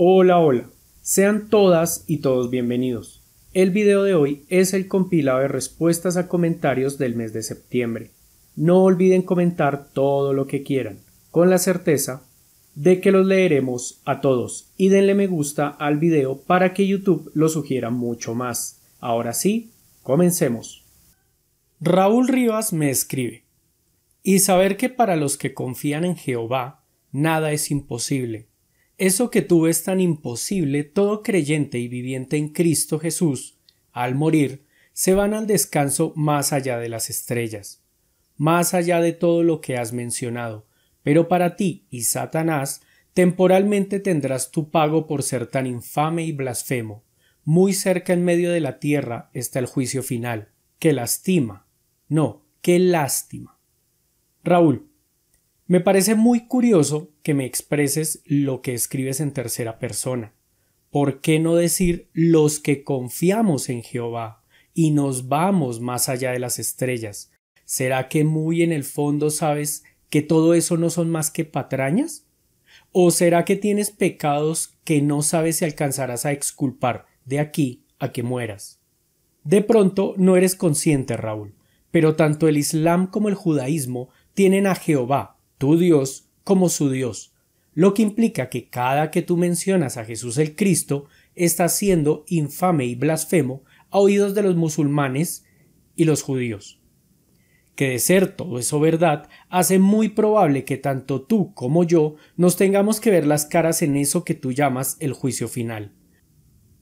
Hola, hola. Sean todas y todos bienvenidos. El video de hoy es el compilado de respuestas a comentarios del mes de septiembre. No olviden comentar todo lo que quieran, con la certeza de que los leeremos a todos y denle me gusta al video para que YouTube lo sugiera mucho más. Ahora sí, comencemos. Raúl Rivas me escribe. Y saber que para los que confían en Jehová, nada es imposible eso que tú ves tan imposible, todo creyente y viviente en Cristo Jesús, al morir, se van al descanso más allá de las estrellas, más allá de todo lo que has mencionado, pero para ti y Satanás, temporalmente tendrás tu pago por ser tan infame y blasfemo. Muy cerca en medio de la tierra está el juicio final. ¡Qué lástima! No, qué lástima. Raúl, me parece muy curioso que me expreses lo que escribes en tercera persona. ¿Por qué no decir los que confiamos en Jehová y nos vamos más allá de las estrellas? ¿Será que muy en el fondo sabes que todo eso no son más que patrañas? ¿O será que tienes pecados que no sabes si alcanzarás a exculpar de aquí a que mueras? De pronto no eres consciente, Raúl, pero tanto el Islam como el judaísmo tienen a Jehová tu Dios como su Dios, lo que implica que cada que tú mencionas a Jesús el Cristo, está siendo infame y blasfemo a oídos de los musulmanes y los judíos. Que de ser todo eso verdad, hace muy probable que tanto tú como yo nos tengamos que ver las caras en eso que tú llamas el juicio final.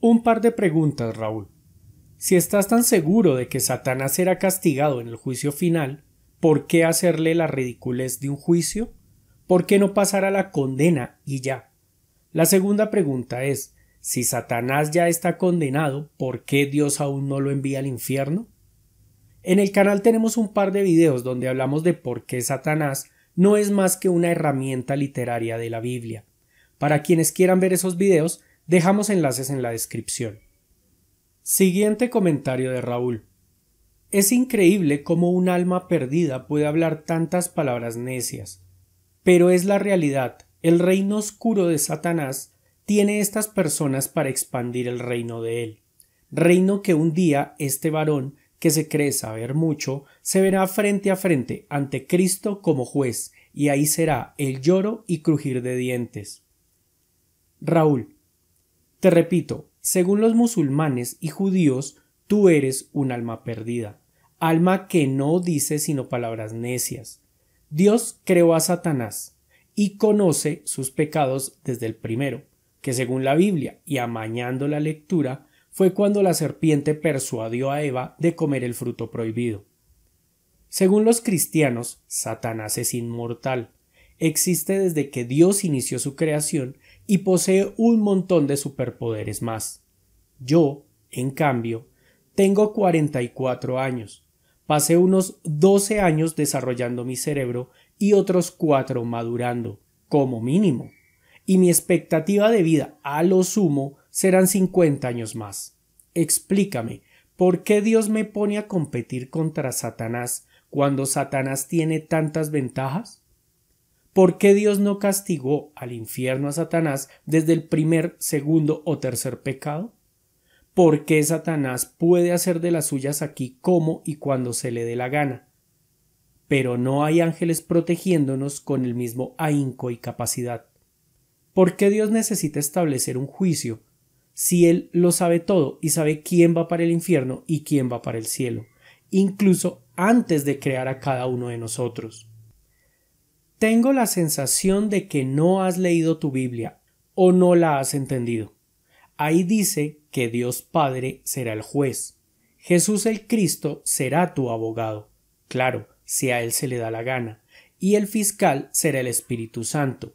Un par de preguntas, Raúl. Si estás tan seguro de que Satanás será castigado en el juicio final, ¿Por qué hacerle la ridiculez de un juicio? ¿Por qué no pasar a la condena y ya? La segunda pregunta es, si Satanás ya está condenado, ¿por qué Dios aún no lo envía al infierno? En el canal tenemos un par de videos donde hablamos de por qué Satanás no es más que una herramienta literaria de la Biblia. Para quienes quieran ver esos videos, dejamos enlaces en la descripción. Siguiente comentario de Raúl. Es increíble cómo un alma perdida puede hablar tantas palabras necias. Pero es la realidad. El reino oscuro de Satanás tiene estas personas para expandir el reino de él. Reino que un día este varón, que se cree saber mucho, se verá frente a frente ante Cristo como juez, y ahí será el lloro y crujir de dientes. Raúl. Te repito, según los musulmanes y judíos, Tú eres un alma perdida, alma que no dice sino palabras necias. Dios creó a Satanás y conoce sus pecados desde el primero, que según la Biblia y amañando la lectura, fue cuando la serpiente persuadió a Eva de comer el fruto prohibido. Según los cristianos, Satanás es inmortal, existe desde que Dios inició su creación y posee un montón de superpoderes más. Yo, en cambio, tengo 44 años. Pasé unos 12 años desarrollando mi cerebro y otros 4 madurando, como mínimo. Y mi expectativa de vida, a lo sumo, serán 50 años más. Explícame, ¿por qué Dios me pone a competir contra Satanás cuando Satanás tiene tantas ventajas? ¿Por qué Dios no castigó al infierno a Satanás desde el primer, segundo o tercer pecado? por qué Satanás puede hacer de las suyas aquí como y cuando se le dé la gana. Pero no hay ángeles protegiéndonos con el mismo ahínco y capacidad. ¿Por qué Dios necesita establecer un juicio si Él lo sabe todo y sabe quién va para el infierno y quién va para el cielo, incluso antes de crear a cada uno de nosotros? Tengo la sensación de que no has leído tu Biblia o no la has entendido. Ahí dice que Dios Padre será el juez. Jesús el Cristo será tu abogado. Claro, si a Él se le da la gana. Y el fiscal será el Espíritu Santo.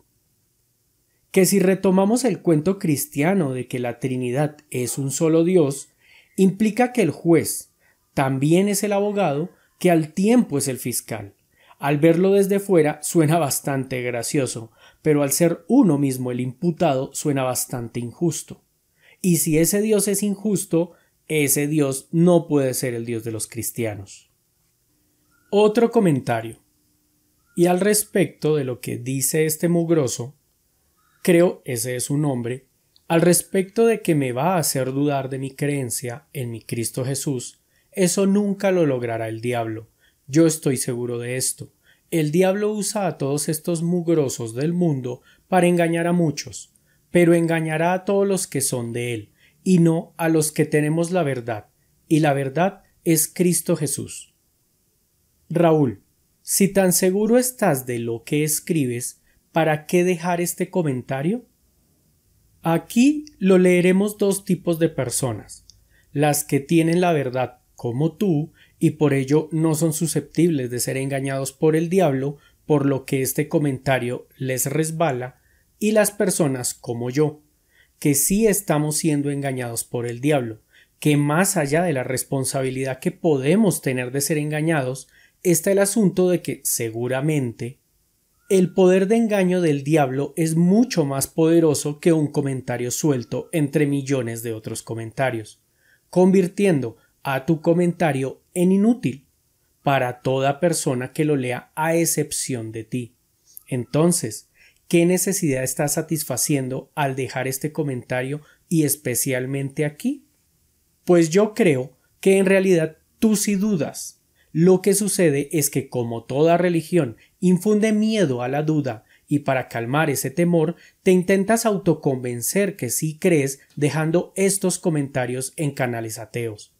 Que si retomamos el cuento cristiano de que la Trinidad es un solo Dios, implica que el juez también es el abogado, que al tiempo es el fiscal. Al verlo desde fuera suena bastante gracioso, pero al ser uno mismo el imputado suena bastante injusto. Y si ese Dios es injusto, ese Dios no puede ser el Dios de los cristianos. Otro comentario. Y al respecto de lo que dice este mugroso, creo ese es su nombre, al respecto de que me va a hacer dudar de mi creencia en mi Cristo Jesús, eso nunca lo logrará el diablo. Yo estoy seguro de esto. El diablo usa a todos estos mugrosos del mundo para engañar a muchos, pero engañará a todos los que son de él, y no a los que tenemos la verdad, y la verdad es Cristo Jesús. Raúl, si tan seguro estás de lo que escribes, ¿para qué dejar este comentario? Aquí lo leeremos dos tipos de personas, las que tienen la verdad como tú y por ello no son susceptibles de ser engañados por el diablo, por lo que este comentario les resbala, y las personas como yo, que sí estamos siendo engañados por el diablo, que más allá de la responsabilidad que podemos tener de ser engañados, está el asunto de que seguramente el poder de engaño del diablo es mucho más poderoso que un comentario suelto entre millones de otros comentarios, convirtiendo a tu comentario en inútil para toda persona que lo lea a excepción de ti. Entonces, qué necesidad estás satisfaciendo al dejar este comentario y especialmente aquí. Pues yo creo que en realidad tú sí dudas. Lo que sucede es que como toda religión infunde miedo a la duda y para calmar ese temor te intentas autoconvencer que sí crees dejando estos comentarios en canales ateos.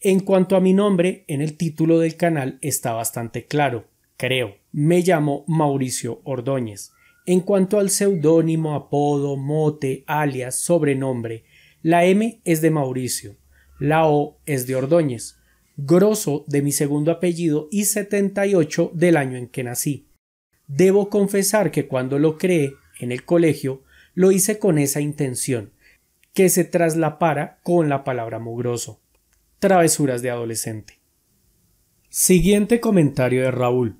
En cuanto a mi nombre, en el título del canal está bastante claro, creo. Me llamo Mauricio Ordóñez. En cuanto al seudónimo, apodo, mote, alias, sobrenombre, la M es de Mauricio, la O es de Ordóñez, grosso de mi segundo apellido y 78 del año en que nací. Debo confesar que cuando lo creé en el colegio, lo hice con esa intención, que se traslapara con la palabra mugroso. Travesuras de adolescente. Siguiente comentario de Raúl.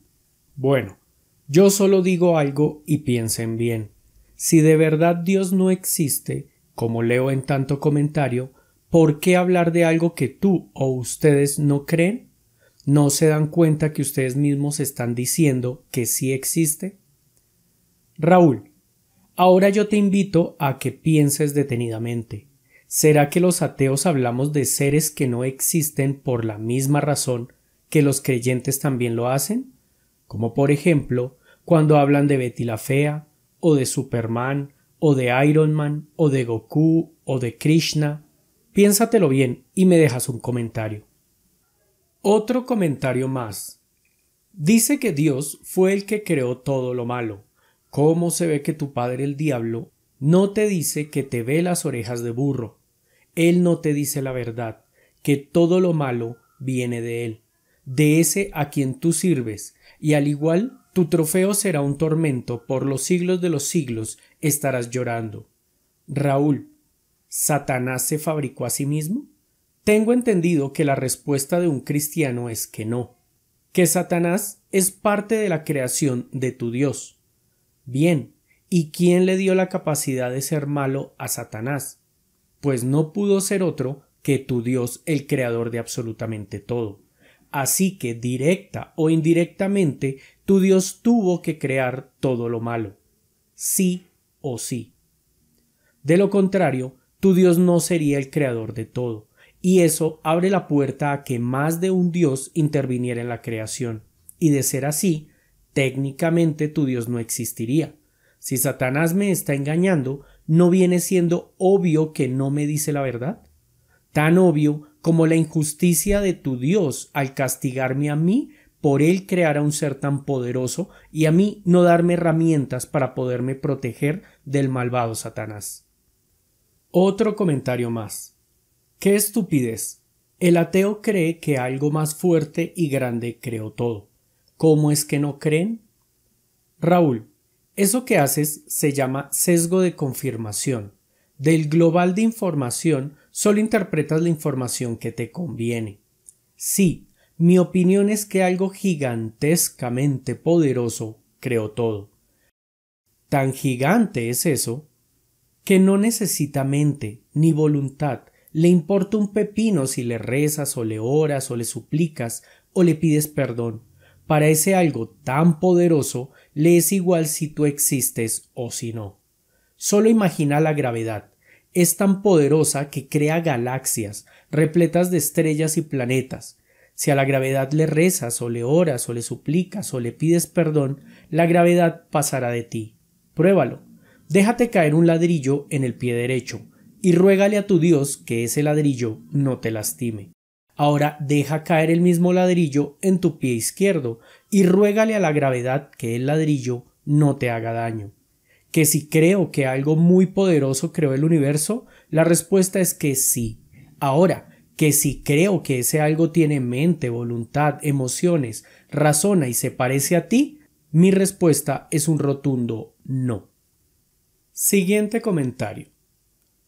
Bueno, yo solo digo algo y piensen bien. Si de verdad Dios no existe, como leo en tanto comentario, ¿por qué hablar de algo que tú o ustedes no creen? ¿No se dan cuenta que ustedes mismos están diciendo que sí existe? Raúl, ahora yo te invito a que pienses detenidamente. ¿Será que los ateos hablamos de seres que no existen por la misma razón que los creyentes también lo hacen? Como por ejemplo, cuando hablan de Betty la Fea, o de Superman, o de Iron Man, o de Goku, o de Krishna. Piénsatelo bien y me dejas un comentario. Otro comentario más. Dice que Dios fue el que creó todo lo malo. ¿Cómo se ve que tu padre el diablo no te dice que te ve las orejas de burro? Él no te dice la verdad, que todo lo malo viene de él, de ese a quien tú sirves, y al igual tu trofeo será un tormento, por los siglos de los siglos estarás llorando. Raúl, ¿Satanás se fabricó a sí mismo? Tengo entendido que la respuesta de un cristiano es que no, que Satanás es parte de la creación de tu Dios. Bien, ¿y quién le dio la capacidad de ser malo a Satanás? Pues no pudo ser otro que tu Dios, el creador de absolutamente todo. Así que directa o indirectamente tu Dios tuvo que crear todo lo malo, sí o sí. De lo contrario, tu Dios no sería el creador de todo, y eso abre la puerta a que más de un Dios interviniera en la creación, y de ser así, técnicamente tu Dios no existiría. Si Satanás me está engañando, ¿no viene siendo obvio que no me dice la verdad? Tan obvio como la injusticia de tu Dios al castigarme a mí por él crear a un ser tan poderoso y a mí no darme herramientas para poderme proteger del malvado Satanás. Otro comentario más. ¡Qué estupidez! El ateo cree que algo más fuerte y grande creó todo. ¿Cómo es que no creen? Raúl, eso que haces se llama sesgo de confirmación. Del global de información solo interpretas la información que te conviene. Sí, mi opinión es que algo gigantescamente poderoso creó todo. Tan gigante es eso que no necesita mente ni voluntad, le importa un pepino si le rezas o le oras o le suplicas o le pides perdón. Para ese algo tan poderoso le es igual si tú existes o si no. Solo imagina la gravedad. Es tan poderosa que crea galaxias, repletas de estrellas y planetas, si a la gravedad le rezas o le oras o le suplicas o le pides perdón, la gravedad pasará de ti. Pruébalo. Déjate caer un ladrillo en el pie derecho y ruégale a tu Dios que ese ladrillo no te lastime. Ahora deja caer el mismo ladrillo en tu pie izquierdo y ruégale a la gravedad que el ladrillo no te haga daño. Que si creo que algo muy poderoso creó el universo, la respuesta es que sí. Ahora, que si creo que ese algo tiene mente, voluntad, emociones, razona y se parece a ti, mi respuesta es un rotundo no. Siguiente comentario.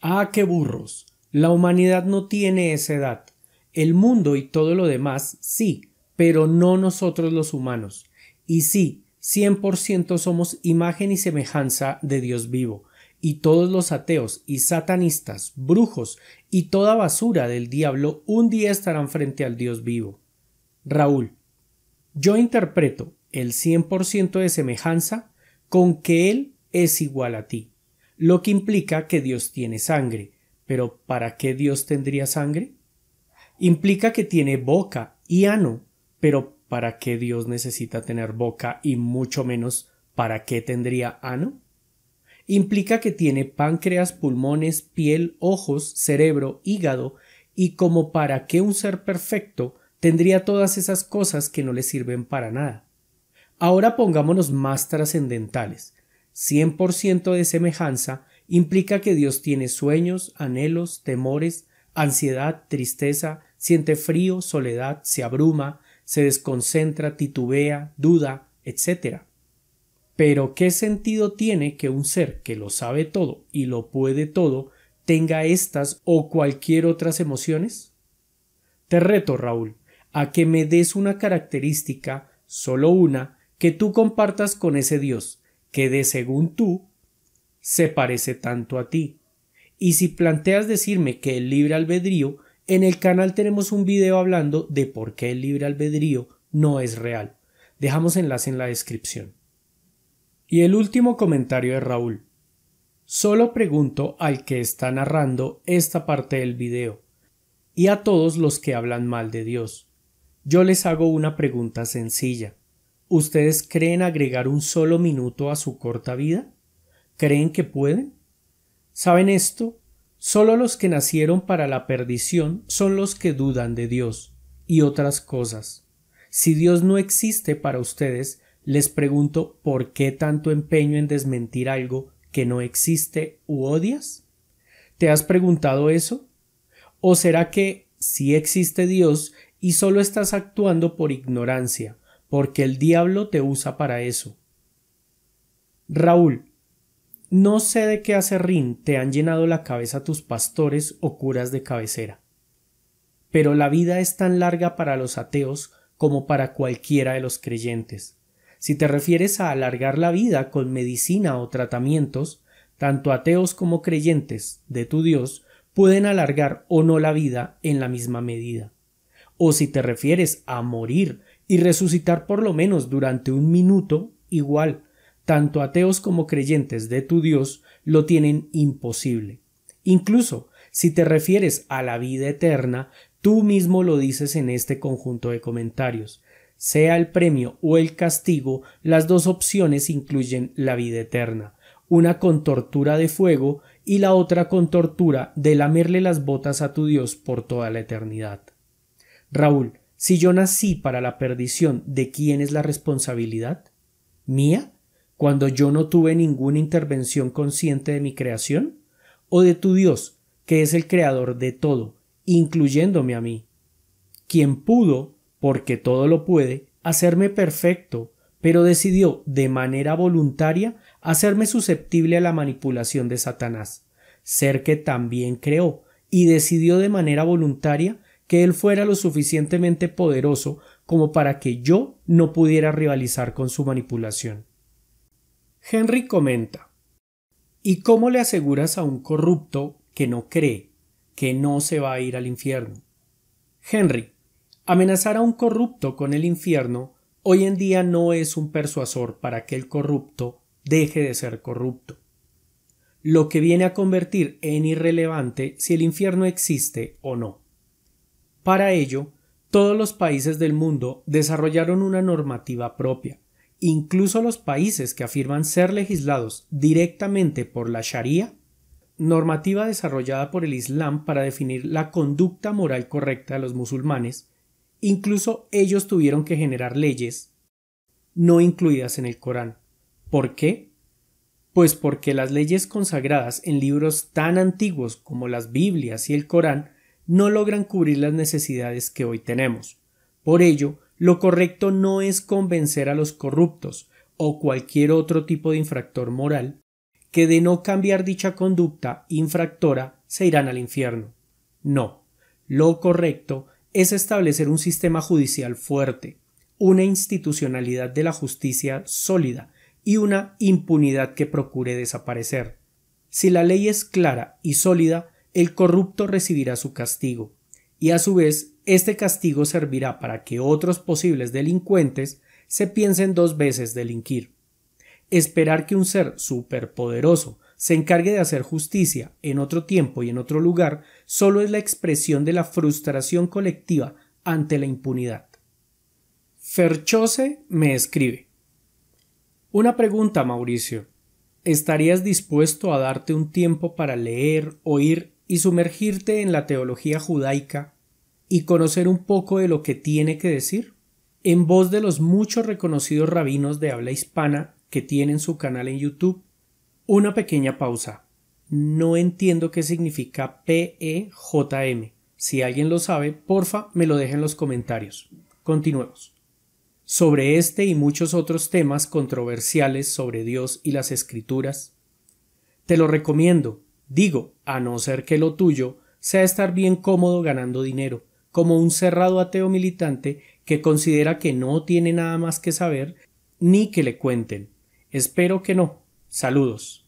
Ah, qué burros. La humanidad no tiene esa edad. El mundo y todo lo demás sí, pero no nosotros los humanos. Y sí, 100% somos imagen y semejanza de Dios vivo, y todos los ateos y satanistas, brujos y toda basura del diablo un día estarán frente al Dios vivo. Raúl, yo interpreto el 100% de semejanza con que Él es igual a ti, lo que implica que Dios tiene sangre. Pero ¿para qué Dios tendría sangre? Implica que tiene boca y ano, pero ¿para qué Dios necesita tener boca y mucho menos para qué tendría ano? implica que tiene páncreas, pulmones, piel, ojos, cerebro, hígado, y como para qué un ser perfecto tendría todas esas cosas que no le sirven para nada. Ahora pongámonos más trascendentales. 100% de semejanza implica que Dios tiene sueños, anhelos, temores, ansiedad, tristeza, siente frío, soledad, se abruma, se desconcentra, titubea, duda, etc. Pero ¿qué sentido tiene que un ser que lo sabe todo y lo puede todo tenga estas o cualquier otras emociones? Te reto, Raúl, a que me des una característica, solo una, que tú compartas con ese Dios, que de según tú se parece tanto a ti. Y si planteas decirme que el libre albedrío, en el canal tenemos un video hablando de por qué el libre albedrío no es real. Dejamos enlace en la descripción. Y el último comentario de Raúl. Solo pregunto al que está narrando esta parte del video y a todos los que hablan mal de Dios. Yo les hago una pregunta sencilla. ¿Ustedes creen agregar un solo minuto a su corta vida? ¿Creen que pueden? ¿Saben esto? Solo los que nacieron para la perdición son los que dudan de Dios y otras cosas. Si Dios no existe para ustedes, les pregunto por qué tanto empeño en desmentir algo que no existe u odias? ¿Te has preguntado eso? ¿O será que sí existe Dios y solo estás actuando por ignorancia, porque el diablo te usa para eso? Raúl, no sé de qué acerrín te han llenado la cabeza tus pastores o curas de cabecera. Pero la vida es tan larga para los ateos como para cualquiera de los creyentes. Si te refieres a alargar la vida con medicina o tratamientos, tanto ateos como creyentes de tu Dios pueden alargar o no la vida en la misma medida. O si te refieres a morir y resucitar por lo menos durante un minuto, igual, tanto ateos como creyentes de tu Dios lo tienen imposible. Incluso si te refieres a la vida eterna, tú mismo lo dices en este conjunto de comentarios sea el premio o el castigo, las dos opciones incluyen la vida eterna, una con tortura de fuego y la otra con tortura de lamerle las botas a tu Dios por toda la eternidad. Raúl, si yo nací para la perdición, ¿de quién es la responsabilidad? ¿Mía? ¿Cuando yo no tuve ninguna intervención consciente de mi creación? ¿O de tu Dios, que es el creador de todo, incluyéndome a mí? ¿Quién pudo, porque todo lo puede, hacerme perfecto, pero decidió, de manera voluntaria, hacerme susceptible a la manipulación de Satanás, ser que también creó, y decidió de manera voluntaria que él fuera lo suficientemente poderoso como para que yo no pudiera rivalizar con su manipulación. Henry comenta ¿Y cómo le aseguras a un corrupto que no cree, que no se va a ir al infierno? Henry, Amenazar a un corrupto con el infierno hoy en día no es un persuasor para que el corrupto deje de ser corrupto. Lo que viene a convertir en irrelevante si el infierno existe o no. Para ello, todos los países del mundo desarrollaron una normativa propia. Incluso los países que afirman ser legislados directamente por la Sharia, normativa desarrollada por el Islam para definir la conducta moral correcta de los musulmanes, Incluso ellos tuvieron que generar leyes no incluidas en el Corán. ¿Por qué? Pues porque las leyes consagradas en libros tan antiguos como las Biblias y el Corán no logran cubrir las necesidades que hoy tenemos. Por ello, lo correcto no es convencer a los corruptos o cualquier otro tipo de infractor moral que de no cambiar dicha conducta infractora se irán al infierno. No, lo correcto es establecer un sistema judicial fuerte, una institucionalidad de la justicia sólida y una impunidad que procure desaparecer. Si la ley es clara y sólida, el corrupto recibirá su castigo, y a su vez este castigo servirá para que otros posibles delincuentes se piensen dos veces delinquir. Esperar que un ser superpoderoso se encargue de hacer justicia en otro tiempo y en otro lugar, solo es la expresión de la frustración colectiva ante la impunidad. Ferchose me escribe. Una pregunta, Mauricio. ¿Estarías dispuesto a darte un tiempo para leer, oír y sumergirte en la teología judaica y conocer un poco de lo que tiene que decir? En voz de los muchos reconocidos rabinos de habla hispana que tienen su canal en YouTube, una pequeña pausa. No entiendo qué significa PEJM. Si alguien lo sabe, porfa, me lo deje en los comentarios. Continuemos. Sobre este y muchos otros temas controversiales sobre Dios y las escrituras, te lo recomiendo, digo, a no ser que lo tuyo sea estar bien cómodo ganando dinero, como un cerrado ateo militante que considera que no tiene nada más que saber ni que le cuenten. Espero que no. Saludos.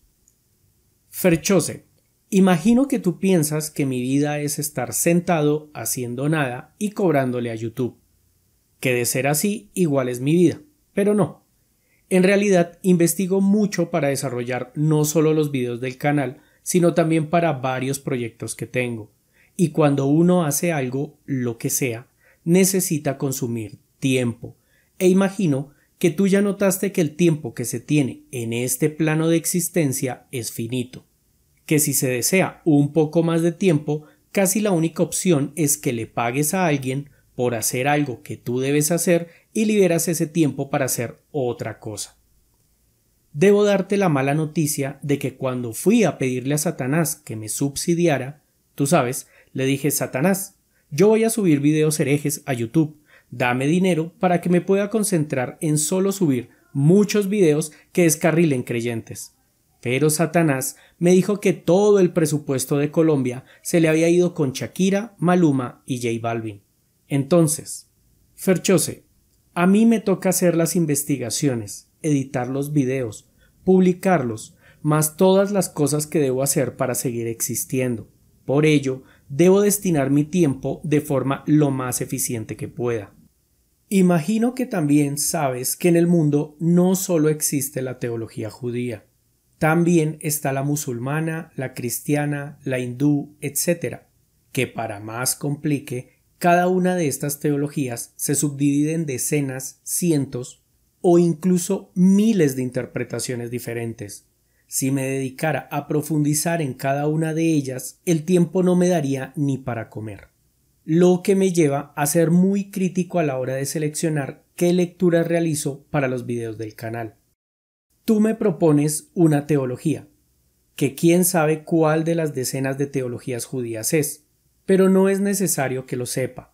Ferchose, imagino que tú piensas que mi vida es estar sentado haciendo nada y cobrándole a YouTube. Que de ser así, igual es mi vida, pero no. En realidad, investigo mucho para desarrollar no solo los videos del canal, sino también para varios proyectos que tengo. Y cuando uno hace algo, lo que sea, necesita consumir tiempo. E imagino que tú ya notaste que el tiempo que se tiene en este plano de existencia es finito, que si se desea un poco más de tiempo, casi la única opción es que le pagues a alguien por hacer algo que tú debes hacer y liberas ese tiempo para hacer otra cosa. Debo darte la mala noticia de que cuando fui a pedirle a Satanás que me subsidiara, tú sabes, le dije Satanás, yo voy a subir videos herejes a YouTube Dame dinero para que me pueda concentrar en solo subir muchos videos que descarrilen creyentes. Pero Satanás me dijo que todo el presupuesto de Colombia se le había ido con Shakira, Maluma y J Balvin. Entonces, Ferchose, a mí me toca hacer las investigaciones, editar los videos, publicarlos, más todas las cosas que debo hacer para seguir existiendo. Por ello, debo destinar mi tiempo de forma lo más eficiente que pueda. Imagino que también sabes que en el mundo no solo existe la teología judía, también está la musulmana, la cristiana, la hindú, etc., que para más complique, cada una de estas teologías se subdivide en decenas, cientos o incluso miles de interpretaciones diferentes. Si me dedicara a profundizar en cada una de ellas, el tiempo no me daría ni para comer lo que me lleva a ser muy crítico a la hora de seleccionar qué lecturas realizo para los videos del canal. Tú me propones una teología, que quién sabe cuál de las decenas de teologías judías es, pero no es necesario que lo sepa.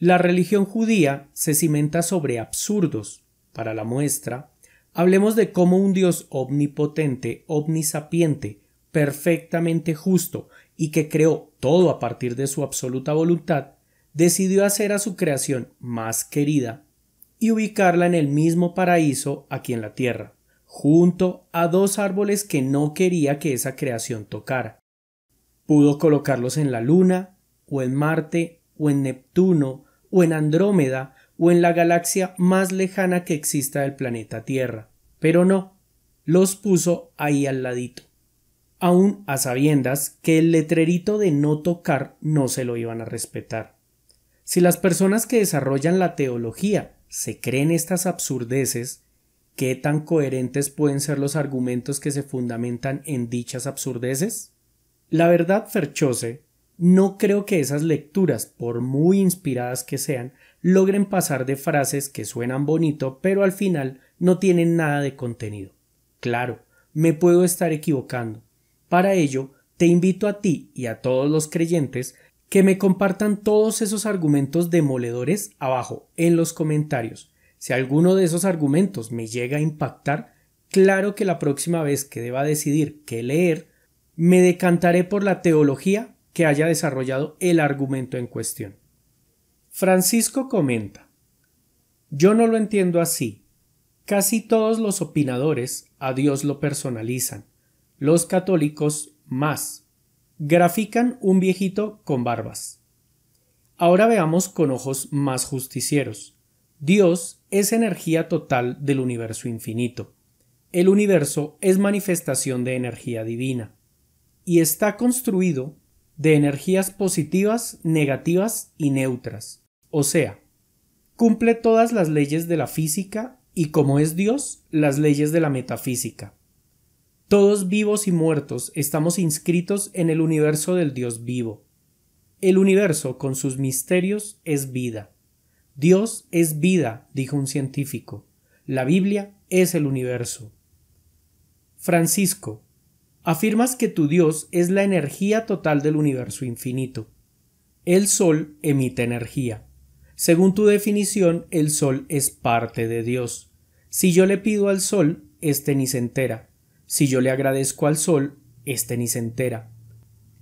La religión judía se cimenta sobre absurdos. Para la muestra, hablemos de cómo un Dios omnipotente, omnisapiente, perfectamente justo, y que creó todo a partir de su absoluta voluntad, decidió hacer a su creación más querida y ubicarla en el mismo paraíso aquí en la tierra, junto a dos árboles que no quería que esa creación tocara. Pudo colocarlos en la Luna, o en Marte, o en Neptuno, o en Andrómeda, o en la galaxia más lejana que exista del planeta Tierra. Pero no, los puso ahí al ladito aún a sabiendas que el letrerito de no tocar no se lo iban a respetar. Si las personas que desarrollan la teología se creen estas absurdeces, ¿qué tan coherentes pueden ser los argumentos que se fundamentan en dichas absurdeces? La verdad, Ferchose, no creo que esas lecturas, por muy inspiradas que sean, logren pasar de frases que suenan bonito, pero al final no tienen nada de contenido. Claro, me puedo estar equivocando, para ello, te invito a ti y a todos los creyentes que me compartan todos esos argumentos demoledores abajo en los comentarios. Si alguno de esos argumentos me llega a impactar, claro que la próxima vez que deba decidir qué leer, me decantaré por la teología que haya desarrollado el argumento en cuestión. Francisco comenta Yo no lo entiendo así. Casi todos los opinadores a Dios lo personalizan los católicos más. Grafican un viejito con barbas. Ahora veamos con ojos más justicieros. Dios es energía total del universo infinito. El universo es manifestación de energía divina y está construido de energías positivas, negativas y neutras. O sea, cumple todas las leyes de la física y como es Dios, las leyes de la metafísica. Todos vivos y muertos estamos inscritos en el universo del Dios vivo. El universo con sus misterios es vida. Dios es vida, dijo un científico. La Biblia es el universo. Francisco, afirmas que tu Dios es la energía total del universo infinito. El Sol emite energía. Según tu definición, el Sol es parte de Dios. Si yo le pido al Sol, este ni se entera si yo le agradezco al sol, este ni se entera.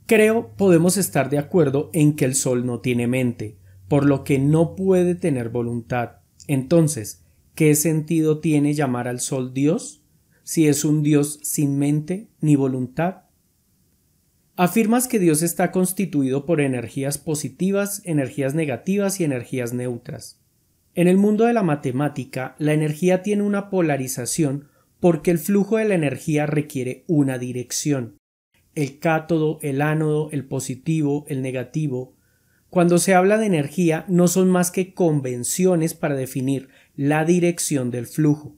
Creo podemos estar de acuerdo en que el sol no tiene mente, por lo que no puede tener voluntad. Entonces, ¿qué sentido tiene llamar al sol Dios si es un Dios sin mente ni voluntad? Afirmas que Dios está constituido por energías positivas, energías negativas y energías neutras. En el mundo de la matemática, la energía tiene una polarización porque el flujo de la energía requiere una dirección. El cátodo, el ánodo, el positivo, el negativo. Cuando se habla de energía no son más que convenciones para definir la dirección del flujo.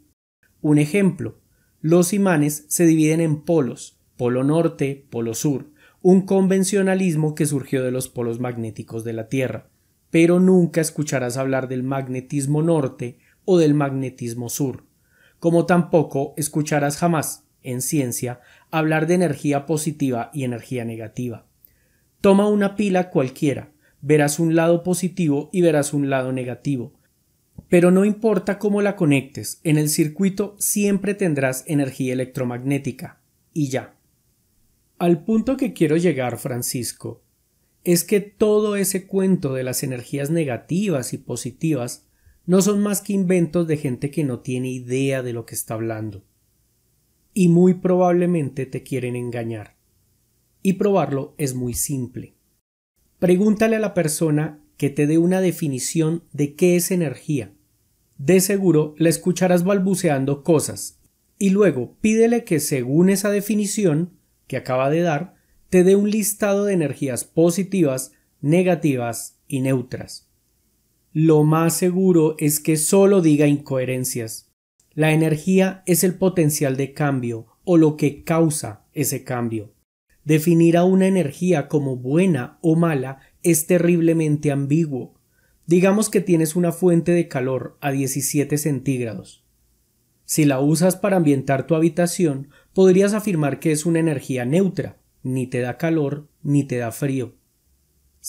Un ejemplo, los imanes se dividen en polos, polo norte, polo sur, un convencionalismo que surgió de los polos magnéticos de la Tierra, pero nunca escucharás hablar del magnetismo norte o del magnetismo sur como tampoco escucharás jamás, en ciencia, hablar de energía positiva y energía negativa. Toma una pila cualquiera, verás un lado positivo y verás un lado negativo. Pero no importa cómo la conectes, en el circuito siempre tendrás energía electromagnética. Y ya. Al punto que quiero llegar, Francisco, es que todo ese cuento de las energías negativas y positivas no son más que inventos de gente que no tiene idea de lo que está hablando. Y muy probablemente te quieren engañar. Y probarlo es muy simple. Pregúntale a la persona que te dé una definición de qué es energía. De seguro la escucharás balbuceando cosas y luego pídele que según esa definición que acaba de dar, te dé un listado de energías positivas, negativas y neutras lo más seguro es que solo diga incoherencias. La energía es el potencial de cambio o lo que causa ese cambio. Definir a una energía como buena o mala es terriblemente ambiguo. Digamos que tienes una fuente de calor a 17 centígrados. Si la usas para ambientar tu habitación, podrías afirmar que es una energía neutra, ni te da calor ni te da frío.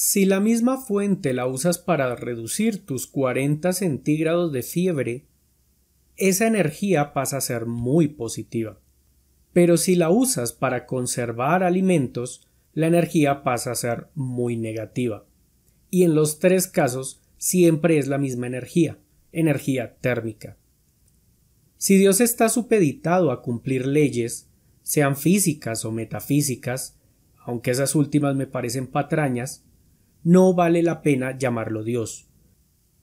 Si la misma fuente la usas para reducir tus 40 centígrados de fiebre, esa energía pasa a ser muy positiva. Pero si la usas para conservar alimentos, la energía pasa a ser muy negativa. Y en los tres casos siempre es la misma energía, energía térmica. Si Dios está supeditado a cumplir leyes, sean físicas o metafísicas, aunque esas últimas me parecen patrañas, no vale la pena llamarlo Dios.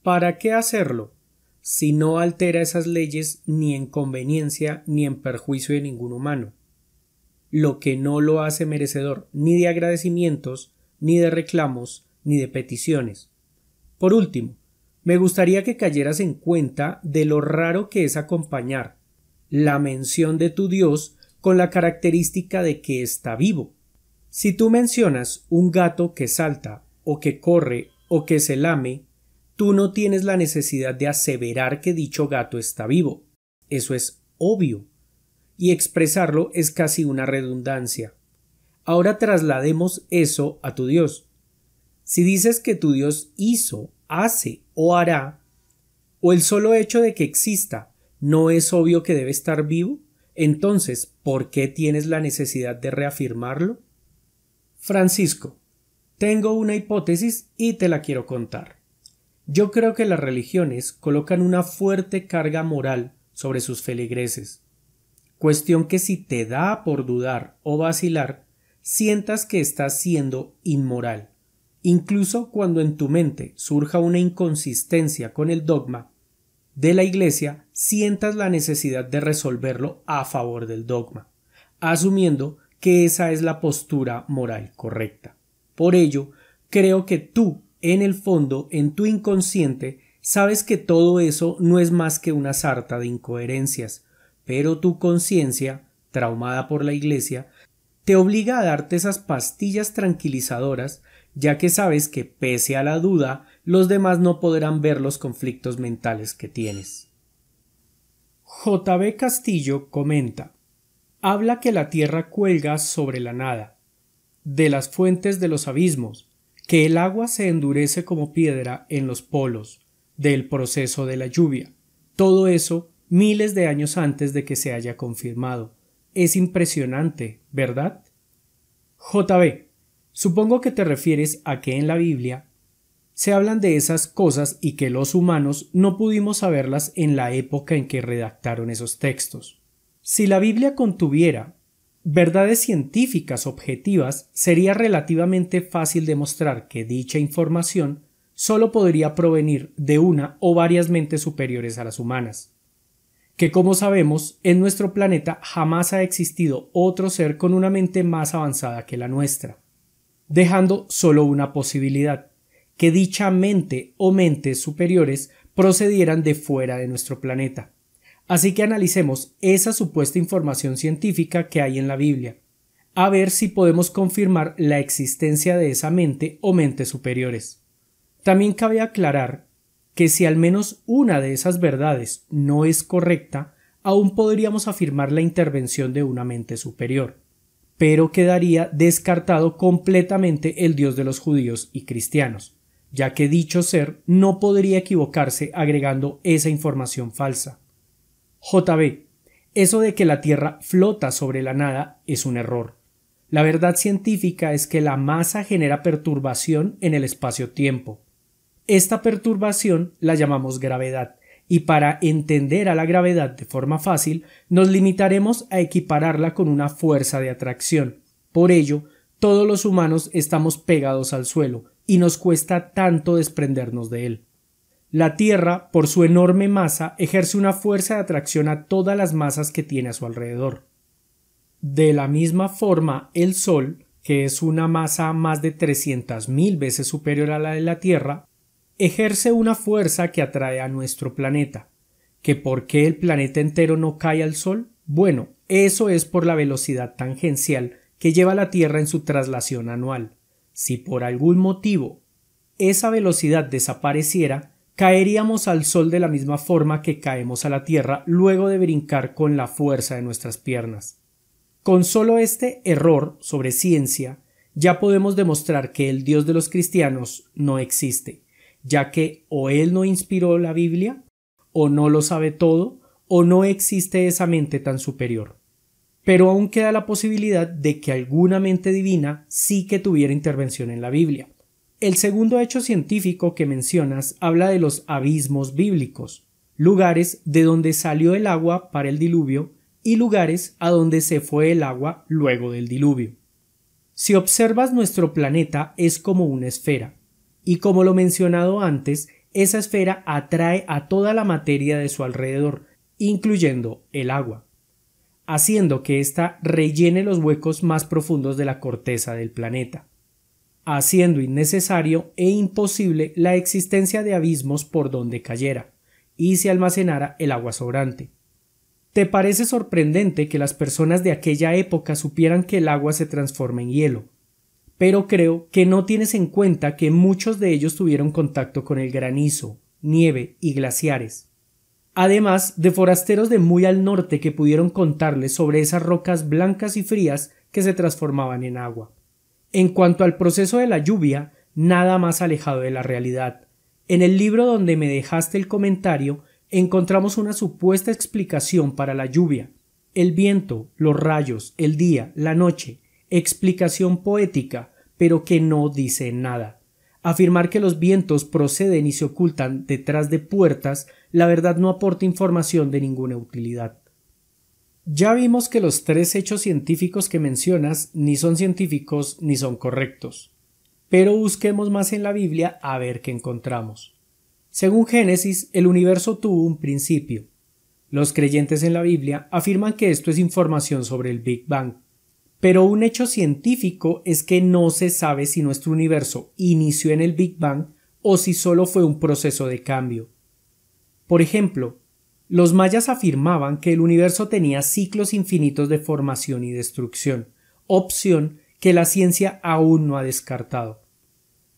¿Para qué hacerlo? Si no altera esas leyes ni en conveniencia ni en perjuicio de ningún humano. Lo que no lo hace merecedor ni de agradecimientos, ni de reclamos, ni de peticiones. Por último, me gustaría que cayeras en cuenta de lo raro que es acompañar la mención de tu Dios con la característica de que está vivo. Si tú mencionas un gato que salta o que corre o que se lame, tú no tienes la necesidad de aseverar que dicho gato está vivo. Eso es obvio. Y expresarlo es casi una redundancia. Ahora traslademos eso a tu Dios. Si dices que tu Dios hizo, hace o hará, o el solo hecho de que exista no es obvio que debe estar vivo, entonces, ¿por qué tienes la necesidad de reafirmarlo? Francisco, tengo una hipótesis y te la quiero contar. Yo creo que las religiones colocan una fuerte carga moral sobre sus feligreses, cuestión que si te da por dudar o vacilar, sientas que estás siendo inmoral. Incluso cuando en tu mente surja una inconsistencia con el dogma de la Iglesia, sientas la necesidad de resolverlo a favor del dogma, asumiendo que esa es la postura moral correcta. Por ello, creo que tú, en el fondo, en tu inconsciente, sabes que todo eso no es más que una sarta de incoherencias, pero tu conciencia, traumada por la iglesia, te obliga a darte esas pastillas tranquilizadoras, ya que sabes que pese a la duda, los demás no podrán ver los conflictos mentales que tienes. JB Castillo comenta Habla que la Tierra cuelga sobre la nada, de las fuentes de los abismos, que el agua se endurece como piedra en los polos, del proceso de la lluvia. Todo eso miles de años antes de que se haya confirmado. Es impresionante, ¿verdad? JB. Supongo que te refieres a que en la Biblia se hablan de esas cosas y que los humanos no pudimos saberlas en la época en que redactaron esos textos. Si la Biblia contuviera verdades científicas objetivas, sería relativamente fácil demostrar que dicha información solo podría provenir de una o varias mentes superiores a las humanas. Que como sabemos, en nuestro planeta jamás ha existido otro ser con una mente más avanzada que la nuestra, dejando solo una posibilidad, que dicha mente o mentes superiores procedieran de fuera de nuestro planeta. Así que analicemos esa supuesta información científica que hay en la Biblia, a ver si podemos confirmar la existencia de esa mente o mentes superiores. También cabe aclarar que si al menos una de esas verdades no es correcta, aún podríamos afirmar la intervención de una mente superior, pero quedaría descartado completamente el Dios de los judíos y cristianos, ya que dicho ser no podría equivocarse agregando esa información falsa. JB. Eso de que la Tierra flota sobre la nada es un error. La verdad científica es que la masa genera perturbación en el espacio-tiempo. Esta perturbación la llamamos gravedad, y para entender a la gravedad de forma fácil, nos limitaremos a equipararla con una fuerza de atracción. Por ello, todos los humanos estamos pegados al suelo, y nos cuesta tanto desprendernos de él. La Tierra, por su enorme masa, ejerce una fuerza de atracción a todas las masas que tiene a su alrededor. De la misma forma, el Sol, que es una masa más de 300.000 veces superior a la de la Tierra, ejerce una fuerza que atrae a nuestro planeta. ¿Que por qué el planeta entero no cae al Sol? Bueno, eso es por la velocidad tangencial que lleva la Tierra en su traslación anual. Si por algún motivo esa velocidad desapareciera, caeríamos al sol de la misma forma que caemos a la tierra luego de brincar con la fuerza de nuestras piernas. Con solo este error sobre ciencia, ya podemos demostrar que el Dios de los cristianos no existe, ya que o Él no inspiró la Biblia, o no lo sabe todo, o no existe esa mente tan superior. Pero aún queda la posibilidad de que alguna mente divina sí que tuviera intervención en la Biblia. El segundo hecho científico que mencionas habla de los abismos bíblicos, lugares de donde salió el agua para el diluvio y lugares a donde se fue el agua luego del diluvio. Si observas nuestro planeta es como una esfera, y como lo mencionado antes, esa esfera atrae a toda la materia de su alrededor, incluyendo el agua, haciendo que ésta rellene los huecos más profundos de la corteza del planeta haciendo innecesario e imposible la existencia de abismos por donde cayera y se almacenara el agua sobrante. ¿Te parece sorprendente que las personas de aquella época supieran que el agua se transforma en hielo? Pero creo que no tienes en cuenta que muchos de ellos tuvieron contacto con el granizo, nieve y glaciares. Además de forasteros de muy al norte que pudieron contarles sobre esas rocas blancas y frías que se transformaban en agua. En cuanto al proceso de la lluvia, nada más alejado de la realidad. En el libro donde me dejaste el comentario, encontramos una supuesta explicación para la lluvia. El viento, los rayos, el día, la noche, explicación poética, pero que no dice nada. Afirmar que los vientos proceden y se ocultan detrás de puertas, la verdad no aporta información de ninguna utilidad. Ya vimos que los tres hechos científicos que mencionas ni son científicos ni son correctos. Pero busquemos más en la Biblia a ver qué encontramos. Según Génesis, el universo tuvo un principio. Los creyentes en la Biblia afirman que esto es información sobre el Big Bang. Pero un hecho científico es que no se sabe si nuestro universo inició en el Big Bang o si solo fue un proceso de cambio. Por ejemplo, los mayas afirmaban que el universo tenía ciclos infinitos de formación y destrucción, opción que la ciencia aún no ha descartado.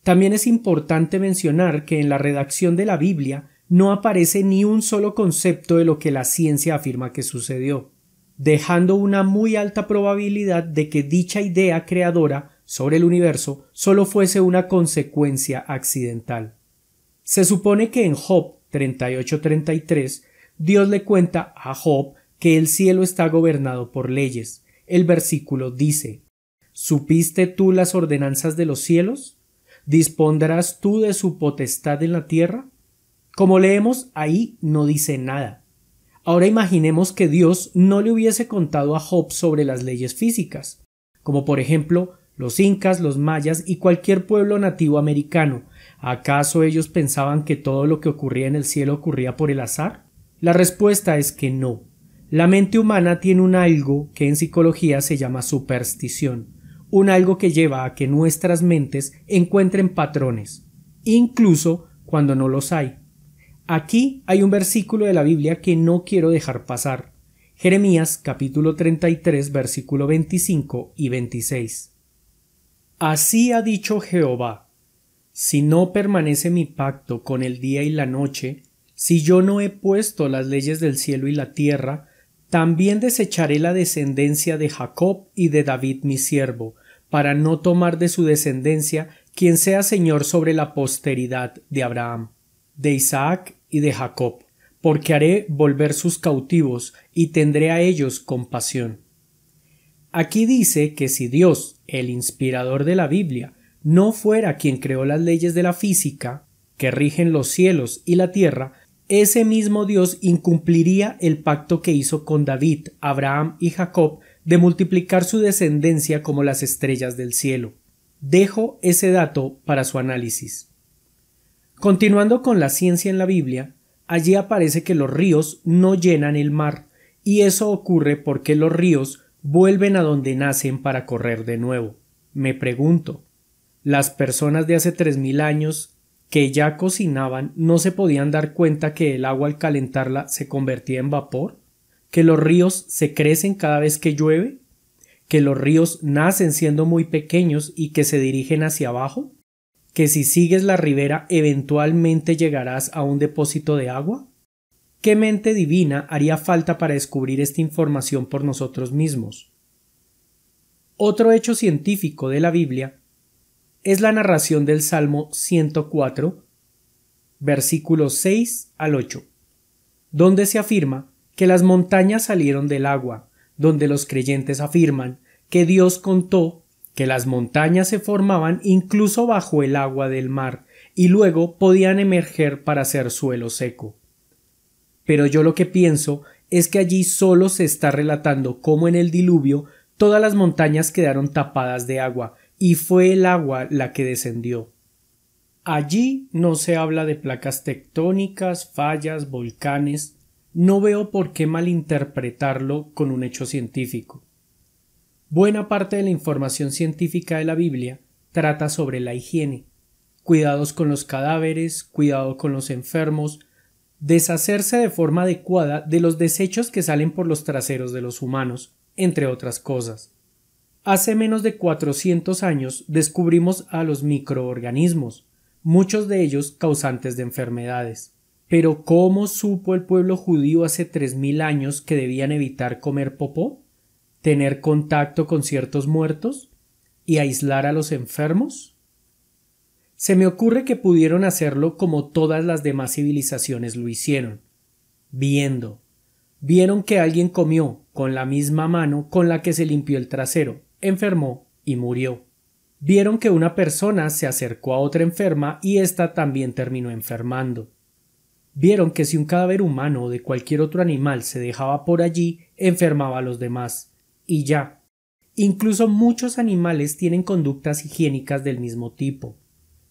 También es importante mencionar que en la redacción de la Biblia no aparece ni un solo concepto de lo que la ciencia afirma que sucedió, dejando una muy alta probabilidad de que dicha idea creadora sobre el universo solo fuese una consecuencia accidental. Se supone que en Job 3833 Dios le cuenta a Job que el cielo está gobernado por leyes. El versículo dice ¿Supiste tú las ordenanzas de los cielos? ¿Dispondrás tú de su potestad en la tierra? Como leemos ahí no dice nada. Ahora imaginemos que Dios no le hubiese contado a Job sobre las leyes físicas, como por ejemplo los incas, los mayas y cualquier pueblo nativo americano. ¿Acaso ellos pensaban que todo lo que ocurría en el cielo ocurría por el azar? La respuesta es que no. La mente humana tiene un algo que en psicología se llama superstición, un algo que lleva a que nuestras mentes encuentren patrones, incluso cuando no los hay. Aquí hay un versículo de la Biblia que no quiero dejar pasar. Jeremías capítulo 33 versículo 25 y 26. Así ha dicho Jehová, si no permanece mi pacto con el día y la noche, si yo no he puesto las leyes del cielo y la tierra, también desecharé la descendencia de Jacob y de David mi siervo, para no tomar de su descendencia quien sea señor sobre la posteridad de Abraham, de Isaac y de Jacob, porque haré volver sus cautivos y tendré a ellos compasión. Aquí dice que si Dios, el inspirador de la Biblia, no fuera quien creó las leyes de la física, que rigen los cielos y la tierra, ese mismo Dios incumpliría el pacto que hizo con David, Abraham y Jacob de multiplicar su descendencia como las estrellas del cielo. Dejo ese dato para su análisis. Continuando con la ciencia en la Biblia, allí aparece que los ríos no llenan el mar, y eso ocurre porque los ríos vuelven a donde nacen para correr de nuevo. Me pregunto, ¿las personas de hace tres mil años que ya cocinaban no se podían dar cuenta que el agua al calentarla se convertía en vapor? ¿Que los ríos se crecen cada vez que llueve? ¿Que los ríos nacen siendo muy pequeños y que se dirigen hacia abajo? ¿Que si sigues la ribera eventualmente llegarás a un depósito de agua? ¿Qué mente divina haría falta para descubrir esta información por nosotros mismos? Otro hecho científico de la Biblia es la narración del Salmo 104, versículos 6 al 8, donde se afirma que las montañas salieron del agua, donde los creyentes afirman que Dios contó que las montañas se formaban incluso bajo el agua del mar y luego podían emerger para ser suelo seco. Pero yo lo que pienso es que allí solo se está relatando cómo en el diluvio todas las montañas quedaron tapadas de agua, y fue el agua la que descendió. Allí no se habla de placas tectónicas, fallas, volcanes, no veo por qué malinterpretarlo con un hecho científico. Buena parte de la información científica de la Biblia trata sobre la higiene, cuidados con los cadáveres, cuidado con los enfermos, deshacerse de forma adecuada de los desechos que salen por los traseros de los humanos, entre otras cosas. Hace menos de 400 años descubrimos a los microorganismos, muchos de ellos causantes de enfermedades. Pero ¿cómo supo el pueblo judío hace 3.000 años que debían evitar comer popó? ¿Tener contacto con ciertos muertos? ¿Y aislar a los enfermos? Se me ocurre que pudieron hacerlo como todas las demás civilizaciones lo hicieron. Viendo. Vieron que alguien comió con la misma mano con la que se limpió el trasero, enfermó y murió. Vieron que una persona se acercó a otra enferma y ésta también terminó enfermando. Vieron que si un cadáver humano o de cualquier otro animal se dejaba por allí, enfermaba a los demás. Y ya. Incluso muchos animales tienen conductas higiénicas del mismo tipo.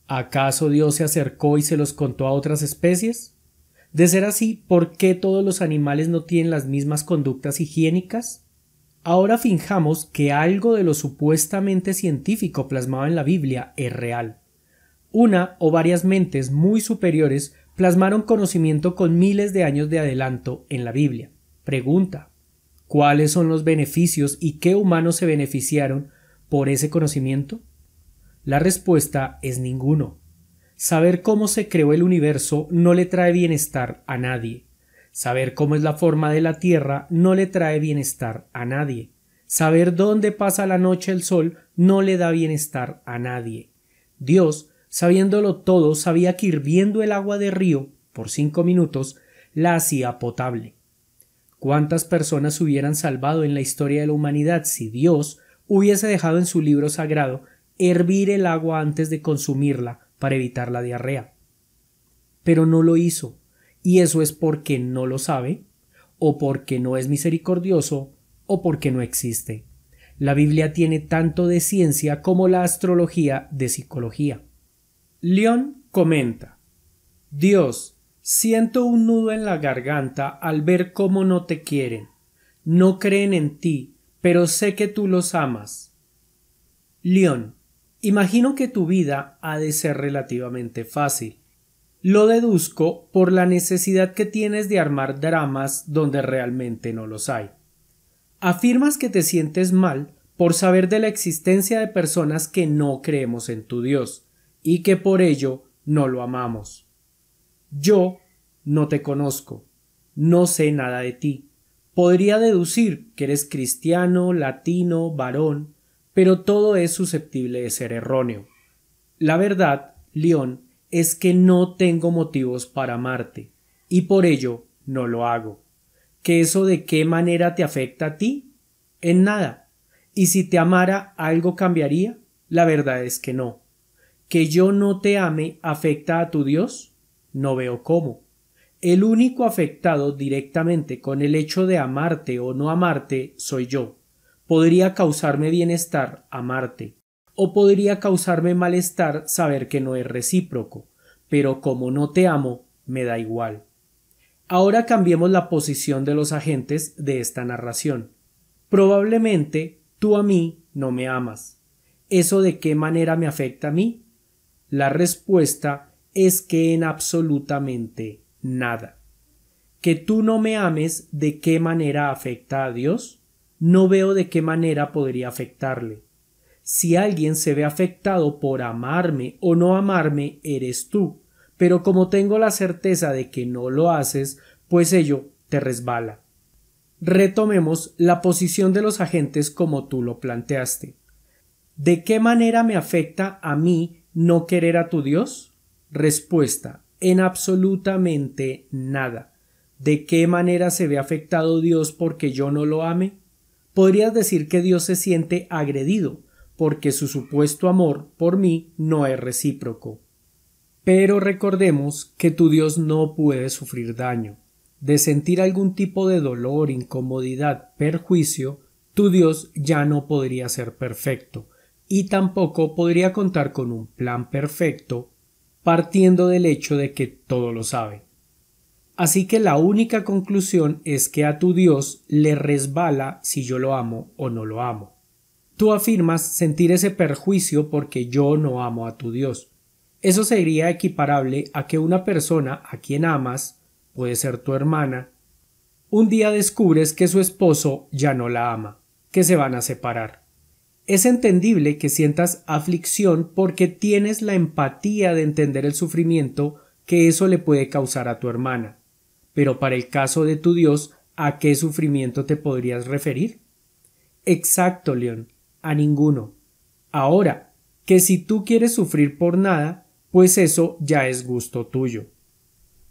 ¿Acaso Dios se acercó y se los contó a otras especies? De ser así, ¿por qué todos los animales no tienen las mismas conductas higiénicas? Ahora finjamos que algo de lo supuestamente científico plasmado en la Biblia es real. Una o varias mentes muy superiores plasmaron conocimiento con miles de años de adelanto en la Biblia. Pregunta, ¿cuáles son los beneficios y qué humanos se beneficiaron por ese conocimiento? La respuesta es ninguno. Saber cómo se creó el universo no le trae bienestar a nadie. Saber cómo es la forma de la Tierra no le trae bienestar a nadie. Saber dónde pasa la noche el sol no le da bienestar a nadie. Dios, sabiéndolo todo, sabía que hirviendo el agua de río por cinco minutos la hacía potable. ¿Cuántas personas hubieran salvado en la historia de la humanidad si Dios hubiese dejado en su libro sagrado hervir el agua antes de consumirla para evitar la diarrea? Pero no lo hizo. Y eso es porque no lo sabe, o porque no es misericordioso, o porque no existe. La Biblia tiene tanto de ciencia como la astrología de psicología. León comenta, Dios, siento un nudo en la garganta al ver cómo no te quieren. No creen en ti, pero sé que tú los amas. León, imagino que tu vida ha de ser relativamente fácil. Lo deduzco por la necesidad que tienes de armar dramas donde realmente no los hay. Afirmas que te sientes mal por saber de la existencia de personas que no creemos en tu Dios y que por ello no lo amamos. Yo no te conozco, no sé nada de ti. Podría deducir que eres cristiano, latino, varón, pero todo es susceptible de ser erróneo. La verdad, León, es que no tengo motivos para amarte, y por ello no lo hago. ¿Que eso de qué manera te afecta a ti? En nada. ¿Y si te amara algo cambiaría? La verdad es que no. ¿Que yo no te ame afecta a tu Dios? No veo cómo. El único afectado directamente con el hecho de amarte o no amarte soy yo. Podría causarme bienestar amarte, o podría causarme malestar saber que no es recíproco, pero como no te amo, me da igual. Ahora cambiemos la posición de los agentes de esta narración. Probablemente tú a mí no me amas. ¿Eso de qué manera me afecta a mí? La respuesta es que en absolutamente nada. Que tú no me ames, ¿de qué manera afecta a Dios? No veo de qué manera podría afectarle. Si alguien se ve afectado por amarme o no amarme, eres tú. Pero como tengo la certeza de que no lo haces, pues ello te resbala. Retomemos la posición de los agentes como tú lo planteaste. ¿De qué manera me afecta a mí no querer a tu Dios? Respuesta. En absolutamente nada. ¿De qué manera se ve afectado Dios porque yo no lo ame? Podrías decir que Dios se siente agredido, porque su supuesto amor por mí no es recíproco. Pero recordemos que tu Dios no puede sufrir daño. De sentir algún tipo de dolor, incomodidad, perjuicio, tu Dios ya no podría ser perfecto, y tampoco podría contar con un plan perfecto, partiendo del hecho de que todo lo sabe. Así que la única conclusión es que a tu Dios le resbala si yo lo amo o no lo amo. Tú afirmas sentir ese perjuicio porque yo no amo a tu Dios. Eso sería equiparable a que una persona a quien amas, puede ser tu hermana, un día descubres que su esposo ya no la ama, que se van a separar. Es entendible que sientas aflicción porque tienes la empatía de entender el sufrimiento que eso le puede causar a tu hermana. Pero para el caso de tu Dios, ¿a qué sufrimiento te podrías referir? Exacto, León a ninguno. Ahora, que si tú quieres sufrir por nada, pues eso ya es gusto tuyo.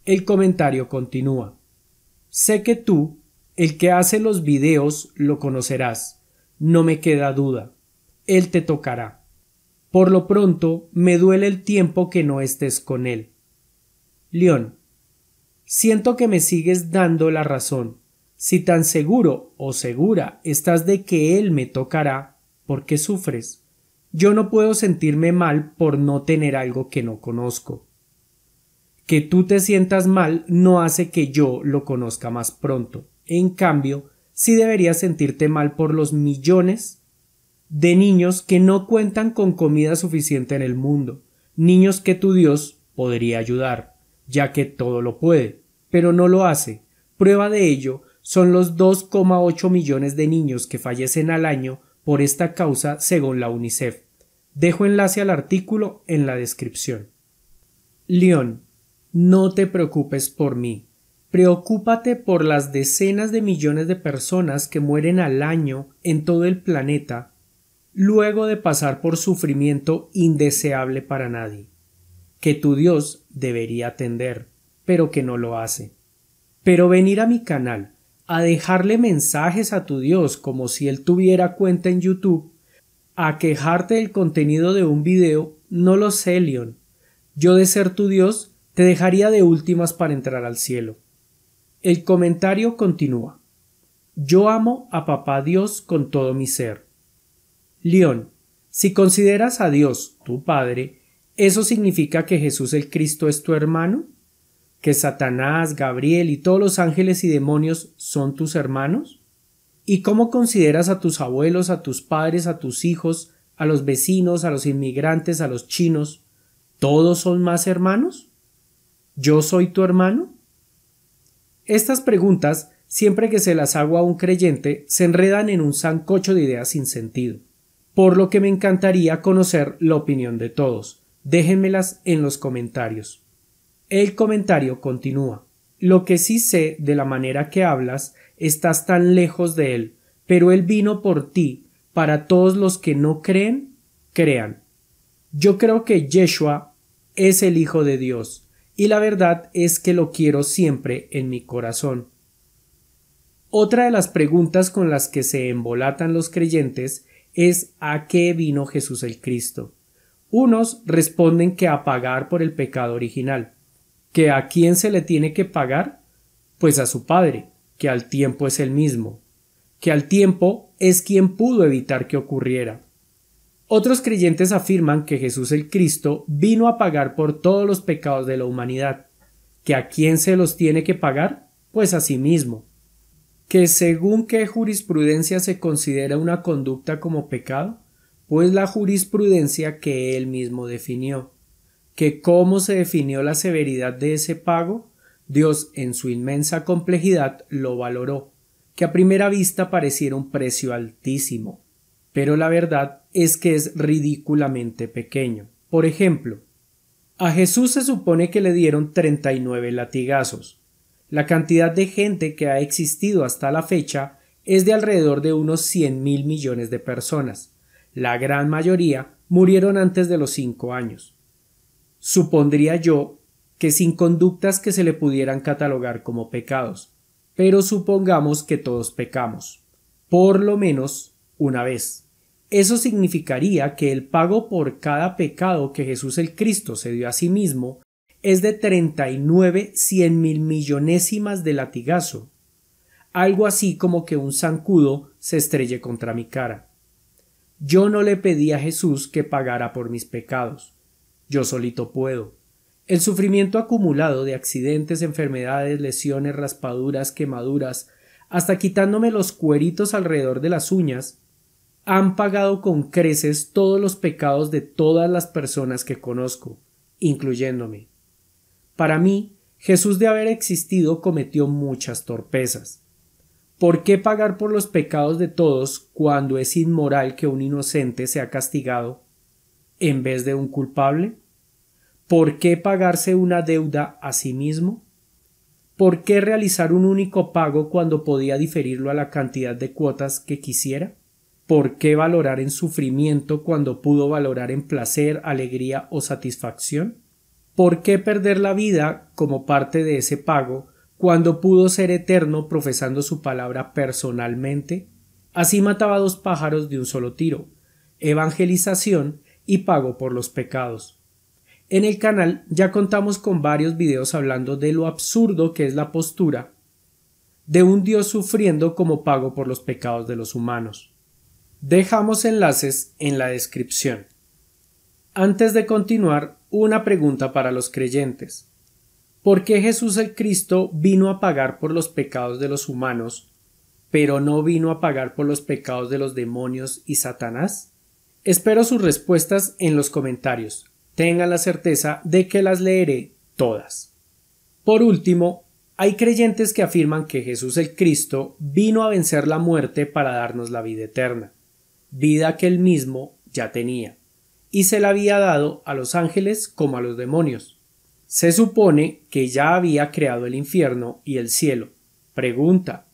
El comentario continúa. Sé que tú, el que hace los videos, lo conocerás. No me queda duda. Él te tocará. Por lo pronto, me duele el tiempo que no estés con él. León. Siento que me sigues dando la razón. Si tan seguro o segura estás de que él me tocará, ¿Por qué sufres? Yo no puedo sentirme mal por no tener algo que no conozco. Que tú te sientas mal no hace que yo lo conozca más pronto. En cambio, sí deberías sentirte mal por los millones de niños que no cuentan con comida suficiente en el mundo, niños que tu Dios podría ayudar, ya que todo lo puede, pero no lo hace. Prueba de ello son los 2,8 millones de niños que fallecen al año por esta causa según la UNICEF. Dejo enlace al artículo en la descripción. León, no te preocupes por mí. Preocúpate por las decenas de millones de personas que mueren al año en todo el planeta luego de pasar por sufrimiento indeseable para nadie, que tu Dios debería atender, pero que no lo hace. Pero venir a mi canal a dejarle mensajes a tu Dios como si Él tuviera cuenta en YouTube, a quejarte del contenido de un video, no lo sé, Leon. Yo de ser tu Dios, te dejaría de últimas para entrar al cielo. El comentario continúa. Yo amo a Papá Dios con todo mi ser. León, si consideras a Dios tu Padre, ¿eso significa que Jesús el Cristo es tu hermano? que Satanás, Gabriel y todos los ángeles y demonios son tus hermanos? ¿Y cómo consideras a tus abuelos, a tus padres, a tus hijos, a los vecinos, a los inmigrantes, a los chinos? ¿Todos son más hermanos? ¿Yo soy tu hermano? Estas preguntas, siempre que se las hago a un creyente, se enredan en un sancocho de ideas sin sentido, por lo que me encantaría conocer la opinión de todos. Déjenmelas en los comentarios. El comentario continúa. Lo que sí sé de la manera que hablas, estás tan lejos de él, pero él vino por ti, para todos los que no creen, crean. Yo creo que Yeshua es el Hijo de Dios, y la verdad es que lo quiero siempre en mi corazón. Otra de las preguntas con las que se embolatan los creyentes es ¿a qué vino Jesús el Cristo? Unos responden que a pagar por el pecado original, que a quién se le tiene que pagar, pues a su padre, que al tiempo es el mismo, que al tiempo es quien pudo evitar que ocurriera. Otros creyentes afirman que Jesús el Cristo vino a pagar por todos los pecados de la humanidad, que a quién se los tiene que pagar, pues a sí mismo, que según qué jurisprudencia se considera una conducta como pecado, pues la jurisprudencia que él mismo definió que cómo se definió la severidad de ese pago, Dios en su inmensa complejidad lo valoró, que a primera vista pareciera un precio altísimo, pero la verdad es que es ridículamente pequeño. Por ejemplo, a Jesús se supone que le dieron 39 latigazos. La cantidad de gente que ha existido hasta la fecha es de alrededor de unos 100 mil millones de personas. La gran mayoría murieron antes de los 5 años. Supondría yo que sin conductas que se le pudieran catalogar como pecados, pero supongamos que todos pecamos, por lo menos una vez. Eso significaría que el pago por cada pecado que Jesús el Cristo se dio a sí mismo es de 39 cien mil millonésimas de latigazo, algo así como que un zancudo se estrelle contra mi cara. Yo no le pedí a Jesús que pagara por mis pecados. Yo solito puedo. El sufrimiento acumulado de accidentes, enfermedades, lesiones, raspaduras, quemaduras, hasta quitándome los cueritos alrededor de las uñas, han pagado con creces todos los pecados de todas las personas que conozco, incluyéndome. Para mí, Jesús de haber existido cometió muchas torpezas. ¿Por qué pagar por los pecados de todos cuando es inmoral que un inocente sea castigado en vez de un culpable? ¿Por qué pagarse una deuda a sí mismo? ¿Por qué realizar un único pago cuando podía diferirlo a la cantidad de cuotas que quisiera? ¿Por qué valorar en sufrimiento cuando pudo valorar en placer, alegría o satisfacción? ¿Por qué perder la vida como parte de ese pago cuando pudo ser eterno profesando su palabra personalmente? Así mataba dos pájaros de un solo tiro, evangelización y pago por los pecados. En el canal ya contamos con varios videos hablando de lo absurdo que es la postura de un Dios sufriendo como pago por los pecados de los humanos. Dejamos enlaces en la descripción. Antes de continuar, una pregunta para los creyentes. ¿Por qué Jesús el Cristo vino a pagar por los pecados de los humanos, pero no vino a pagar por los pecados de los demonios y Satanás? Espero sus respuestas en los comentarios tenga la certeza de que las leeré todas. Por último, hay creyentes que afirman que Jesús el Cristo vino a vencer la muerte para darnos la vida eterna, vida que él mismo ya tenía, y se la había dado a los ángeles como a los demonios. Se supone que ya había creado el infierno y el cielo. Pregunta,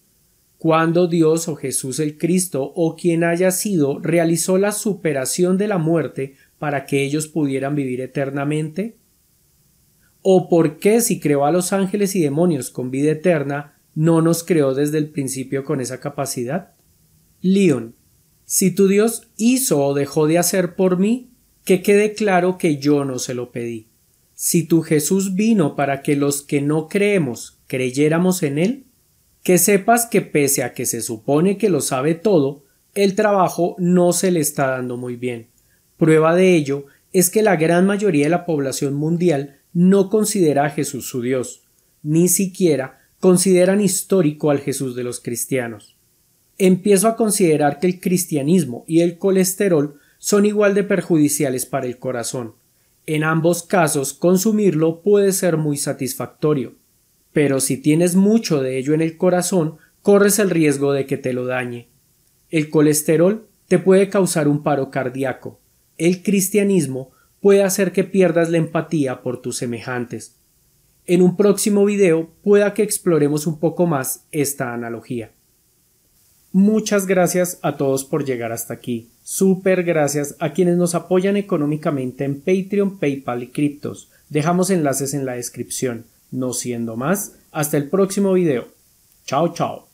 ¿cuándo Dios o Jesús el Cristo o quien haya sido realizó la superación de la muerte para que ellos pudieran vivir eternamente? ¿O por qué si creó a los ángeles y demonios con vida eterna, no nos creó desde el principio con esa capacidad? Leon, si tu Dios hizo o dejó de hacer por mí, que quede claro que yo no se lo pedí. Si tu Jesús vino para que los que no creemos creyéramos en Él, que sepas que pese a que se supone que lo sabe todo, el trabajo no se le está dando muy bien. Prueba de ello es que la gran mayoría de la población mundial no considera a Jesús su Dios, ni siquiera consideran histórico al Jesús de los cristianos. Empiezo a considerar que el cristianismo y el colesterol son igual de perjudiciales para el corazón. En ambos casos, consumirlo puede ser muy satisfactorio, pero si tienes mucho de ello en el corazón, corres el riesgo de que te lo dañe. El colesterol te puede causar un paro cardíaco, el cristianismo puede hacer que pierdas la empatía por tus semejantes. En un próximo video pueda que exploremos un poco más esta analogía. Muchas gracias a todos por llegar hasta aquí. Super gracias a quienes nos apoyan económicamente en Patreon, PayPal y Criptos. Dejamos enlaces en la descripción. No siendo más, hasta el próximo video. Chao, chao.